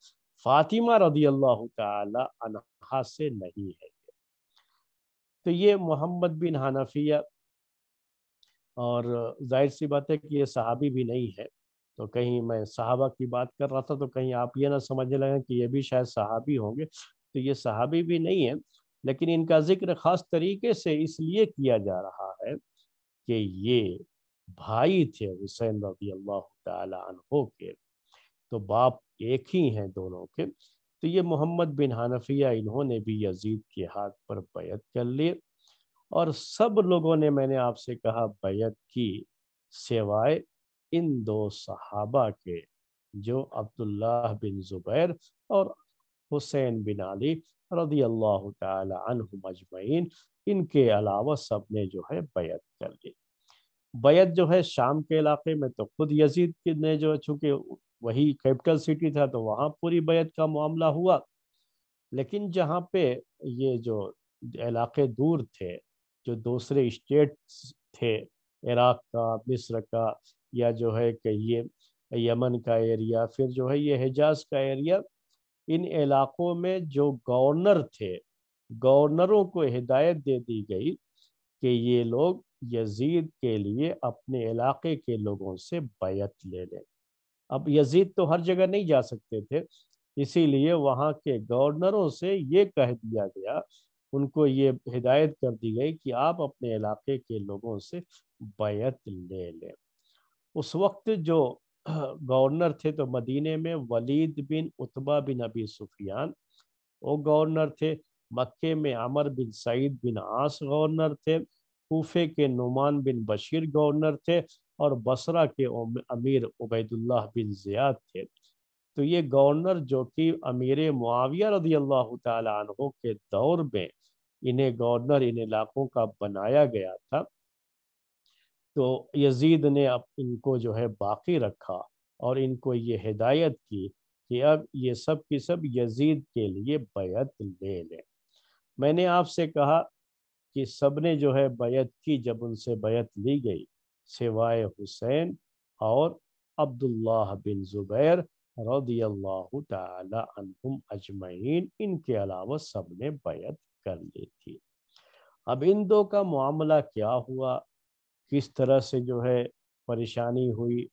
[SPEAKER 1] फातिमा रदी अल्लाह तहा से नहीं है तो ये मोहम्मद बिन हनफिया और जाहिर सी बात है कि ये सहाबी भी नहीं है तो कहीं मैं साहबा की बात कर रहा था तो कहीं आप ये ना समझने लगे कि ये भी शायद सहाबी होंगे तो ये साहबी भी नहीं है लेकिन इनका जिक्र खास तरीके से इसलिए किया जा रहा है कि ये भाई थे हुसैन रजी अल्लाह तहो के तो बाप एक ही हैं दोनों के तो ये मोहम्मद बिन हनफिया इन्होंने भी यजीद के हाथ पर बैत कर लिए और सब लोगों ने मैंने आपसे कहा बैत की सेवाए इन दो सहाबा के जो अब्दुल्लाह बिन ज़ुबैर और हुसैन बिन अली रदी अल्लाह तजमैन इनके अलावा सब ने जो है बैत कर ली बैत जो है शाम के इलाके में तो खुद यजीद ने जो है वही कैपिटल सिटी था तो वहाँ पूरी बैत का मामला हुआ लेकिन जहाँ पे ये जो इलाके दूर थे जो दूसरे स्टेट थे इराक का मिस्र का या जो है कहिए यमन का एरिया फिर जो है ये हिजाज का एरिया इन इलाकों में जो गवर्नर थे गवर्नरों को हिदायत दे दी गई कि ये लोग यजीद के लिए अपने इलाके के लोगों से बैत ले लें अब यजीद तो हर जगह नहीं जा सकते थे इसीलिए वहाँ के गवर्नरों से ये कह दिया गया उनको ये हिदायत कर दी गई कि आप अपने इलाके के लोगों से बैत ले लें उस वक्त जो गवर्नर थे तो मदीने में Waleed bin Utba bin Abi Sufiyan वो गवर्नर थे मक्के में अमर बिन सईद बिन आस गवर्नर थे कोफे के नुमान बिन बशीर गवर्नर थे और बसरा के अमीर उबैदुल्लाह बिन ज़ियाद थे तो ये गवर्नर जो कि अमीर मुआविया रदी अल्लाह तहों के दौर में इन्हें गवर्नर इन इलाकों का बनाया गया था तो यजीद ने अब इनको जो है बाकी रखा और इनको ये हिदायत की कि अब ये सब की सब यजीद के लिए बैत ले लें मैंने आपसे कहा कि सब ने जो है बैत की जब उनसे बैत ली गई सिवाय हुसैन और अब्दुल्लाह बिन ज़ुबैर रदी अल्लाह तुम अजमैन इनके अलावा सब ने बैत कर ली थी अब इन दो का मामला क्या हुआ किस तरह से जो है परेशानी हुई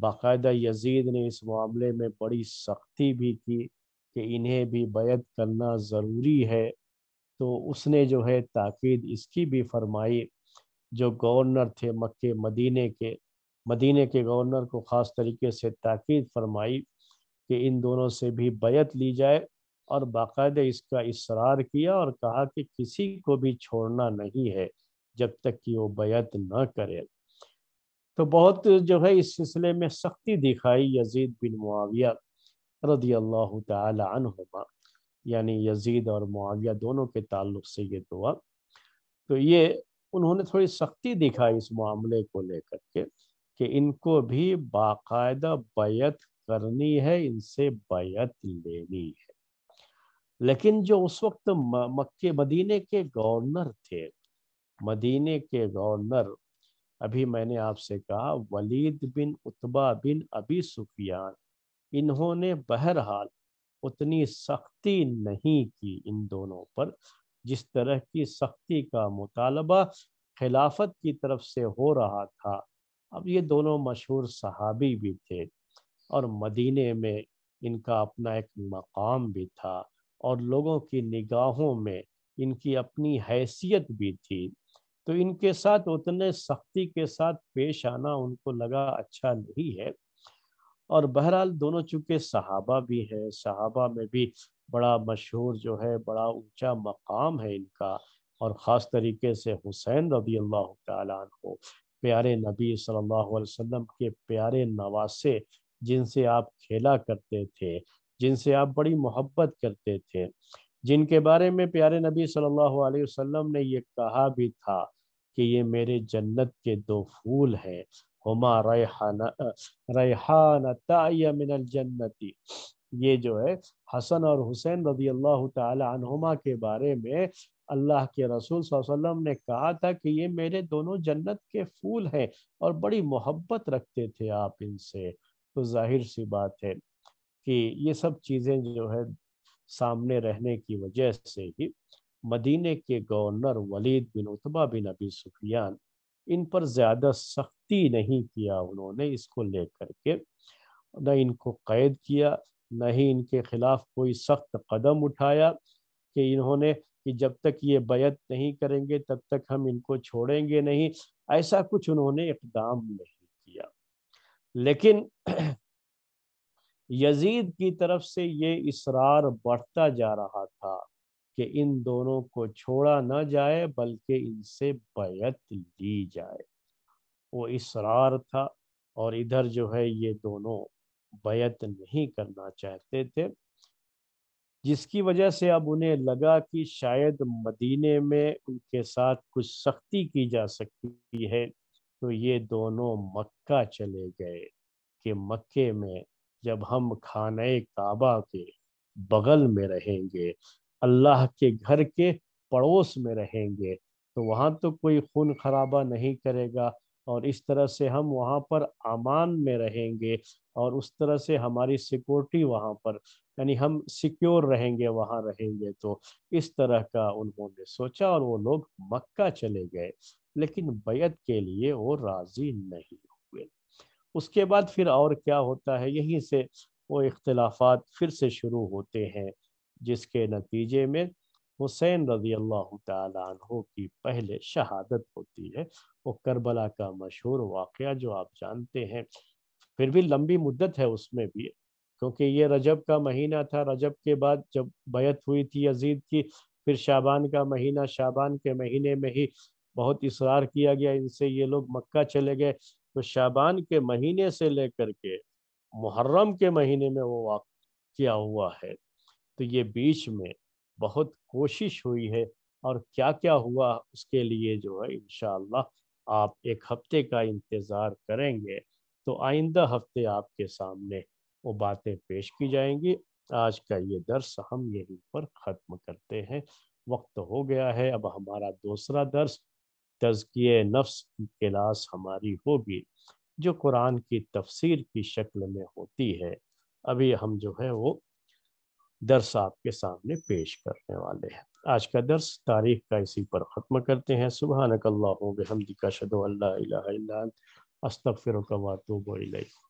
[SPEAKER 1] बाकायदा यजीद ने इस मामले में बड़ी सख्ती भी की कि इन्हें भी बैत करना ज़रूरी है तो उसने जो है ताकीद इसकी भी फरमाई जो गवर्नर थे मक्के मदीने के मदीने के गवर्नर को ख़ास तरीके से ताकीद फरमाई कि इन दोनों से भी बैत ली जाए और बाकायदा इसका इसरार किया और कहा कि किसी को भी छोड़ना नहीं है जब तक कि वो बैत न करे तो बहुत जो है इस सिलसिले में सख्ती दिखाई यजीद बिन मुआविया रदी अल्लाह तुमा यानी यजीद और मुआविया दोनों के ताल्लुक से ये दुआ तो ये उन्होंने थोड़ी सख्ती दिखाई इस मामले को लेकर के कि इनको भी बाकायदा बैत करनी है इनसे बैत लेनी है लेकिन जो उस वक्त मक्के मदीने के गवर्नर थे मदीने के गवर्नर अभी मैंने आपसे कहा वलीद बिन उतबा बिन अभी सुफियान इन्होंने बहरहाल उतनी सख्ती नहीं की इन दोनों पर जिस तरह की सख्ती का मुतालबा खिलाफत की तरफ से हो रहा था अब ये दोनों मशहूर सहाबी भी थे और मदीने में इनका अपना एक मकाम भी था और लोगों की निगाहों में इनकी अपनी हैसियत भी थी तो इनके साथ उतने सख्ती के साथ पेश आना उनको लगा अच्छा नहीं है और बहरहाल दोनों चूंकि सहाबा भी हैं सहाबा में भी बड़ा मशहूर जो है बड़ा ऊंचा मकाम है इनका और ख़ास तरीके से हुसैन रबी अल्लाह तु प्यारे नबी सल्लल्लाहु अलैहि वसल्लम के प्यारे नवासे जिनसे आप खेला करते थे जिनसे आप बड़ी मोहब्बत करते थे जिनके बारे में प्यारे नबी सल्लल्लाहु अलैहि वसल्लम ने ये कहा भी था कि ये मेरे जन्नत के दो फूल हैं हमा रैहाना रैहाना जन्नती ये जो है हसन और हुसैन रजी अल्लाह तुमा के बारे में अल्लाह के रसूल वसल्लम ने कहा था कि ये मेरे दोनों जन्नत के फूल हैं और बड़ी मोहब्बत रखते थे आप इनसे तो जाहिर सी बात है कि ये सब चीज़ें जो है सामने रहने की वजह से ही मदीने के governor Walid bin Utba bin Abi Sufyan इन पर ज़्यादा सख्ती नहीं किया उन्होंने इसको लेकर के न इनको कैद किया न ही इनके खिलाफ कोई सख्त कदम उठाया कि इन्होंने कि जब तक ये बैत नहीं करेंगे तब तक हम इनको छोड़ेंगे नहीं ऐसा कुछ उन्होंने इकदाम नहीं किया लेकिन यजीद की तरफ से ये इसरार बढ़ता जा रहा था कि इन दोनों को छोड़ा ना जाए बल्कि इनसे बैत ली जाए वो इसरार था और इधर जो है ये दोनों बैत नहीं करना चाहते थे जिसकी वजह से अब उन्हें लगा कि शायद मदीने में उनके साथ कुछ सख्ती की जा सकती है तो ये दोनों मक्का चले गए कि मक्के में जब हम खाने काबा के बगल में रहेंगे अल्लाह के घर के पड़ोस में रहेंगे तो वहाँ तो कोई खून खराबा नहीं करेगा और इस तरह से हम वहाँ पर अमान में रहेंगे और उस तरह से हमारी सिक्योरिटी वहाँ पर यानी हम सिक्योर रहेंगे वहाँ रहेंगे तो इस तरह का उन्होंने सोचा और वो लोग मक्का चले गए लेकिन बैत के लिए वो राज़ी नहीं उसके बाद फिर और क्या होता है यहीं से वो इख्तलाफात फिर से शुरू होते हैं जिसके नतीजे में हुसैन रजी अल्लाह तहों की पहले शहादत होती है वो करबला का मशहूर वाक़ जो आप जानते हैं फिर भी लंबी मुद्दत है उसमें भी क्योंकि ये रजब का महीना था रजब के बाद जब बैत हुई थी यजीद की फिर शाबान का महीना शाबान के महीने में ही बहुत इसरार किया गया इनसे ये लोग मक्का चले गए तो शाबान के महीने से लेकर के मुहर्रम के महीने में वो वाक़ किया हुआ है तो ये बीच में बहुत कोशिश हुई है और क्या क्या हुआ उसके लिए जो है इन आप एक हफ्ते का इंतज़ार करेंगे तो आइंदा हफ्ते आपके सामने वो बातें पेश की जाएंगी आज का ये दर्स हम यहीं पर ख़त्म करते हैं वक्त हो गया है अब हमारा दूसरा दर्स तजकिए नफ्स की क्लास हमारी होगी जो कुरान की तफसीर की शक्ल में होती है अभी हम जो है वो दर्स आपके सामने पेश करने वाले हैं आज का दर्स तारीख का इसी पर ख़त्म करते हैं सुबह नकल्ला हमदी का अल्लाह अस्तफ़िर वातुब